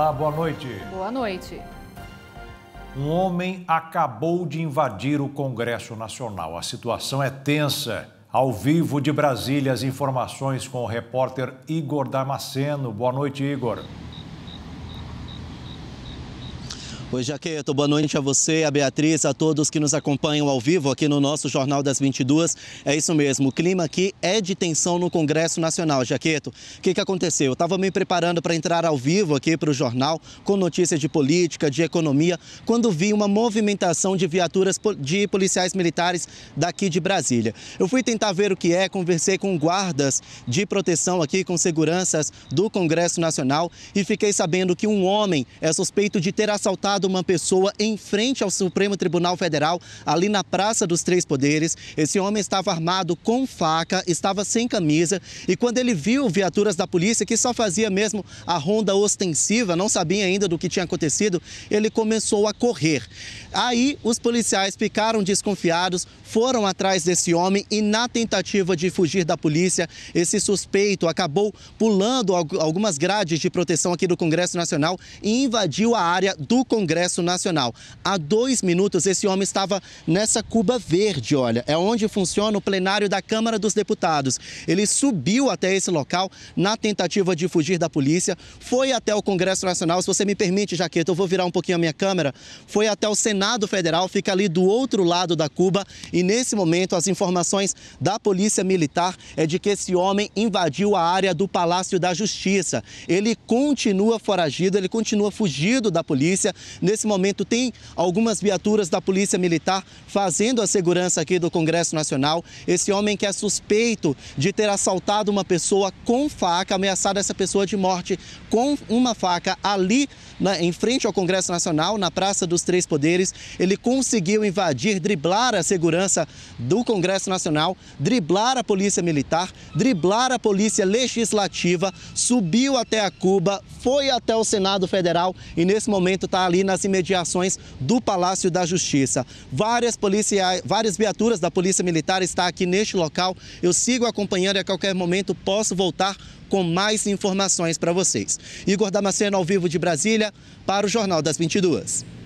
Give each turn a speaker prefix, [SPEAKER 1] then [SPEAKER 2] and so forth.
[SPEAKER 1] Olá, boa noite. Boa noite. Um homem acabou de invadir o Congresso Nacional. A situação é tensa. Ao vivo de Brasília, as informações com o repórter Igor Damasceno. Boa noite, Igor.
[SPEAKER 2] Oi, Jaqueto, boa noite a você, a Beatriz, a todos que nos acompanham ao vivo aqui no nosso Jornal das 22. É isso mesmo, o clima aqui é de tensão no Congresso Nacional. Jaqueto, o que, que aconteceu? Eu estava me preparando para entrar ao vivo aqui para o jornal com notícias de política, de economia, quando vi uma movimentação de viaturas de policiais militares daqui de Brasília. Eu fui tentar ver o que é, conversei com guardas de proteção aqui, com seguranças do Congresso Nacional e fiquei sabendo que um homem é suspeito de ter assaltado assassinado uma pessoa em frente ao Supremo Tribunal Federal, ali na Praça dos Três Poderes. Esse homem estava armado com faca, estava sem camisa e quando ele viu viaturas da polícia que só fazia mesmo a ronda ostensiva, não sabia ainda do que tinha acontecido, ele começou a correr. Aí os policiais ficaram desconfiados, foram atrás desse homem e na tentativa de fugir da polícia, esse suspeito acabou pulando algumas grades de proteção aqui do Congresso Nacional e invadiu a área do Congresso Congresso Nacional. Há dois minutos, esse homem estava nessa cuba verde, olha. É onde funciona o plenário da Câmara dos Deputados. Ele subiu até esse local na tentativa de fugir da polícia, foi até o Congresso Nacional. Se você me permite, Jaqueta, eu vou virar um pouquinho a minha câmera. Foi até o Senado Federal, fica ali do outro lado da Cuba. E nesse momento, as informações da Polícia Militar é de que esse homem invadiu a área do Palácio da Justiça. Ele continua foragido, ele continua fugido da polícia. Nesse momento tem algumas viaturas da Polícia Militar fazendo a segurança aqui do Congresso Nacional. Esse homem que é suspeito de ter assaltado uma pessoa com faca, ameaçado essa pessoa de morte com uma faca ali na, em frente ao Congresso Nacional, na Praça dos Três Poderes. Ele conseguiu invadir, driblar a segurança do Congresso Nacional, driblar a Polícia Militar, driblar a Polícia Legislativa, subiu até a Cuba, foi até o Senado Federal e nesse momento está ali na nas imediações do Palácio da Justiça. Várias, policiais, várias viaturas da Polícia Militar estão aqui neste local. Eu sigo acompanhando e a qualquer momento posso voltar com mais informações para vocês. Igor Damasceno, ao vivo de Brasília, para o Jornal das 22.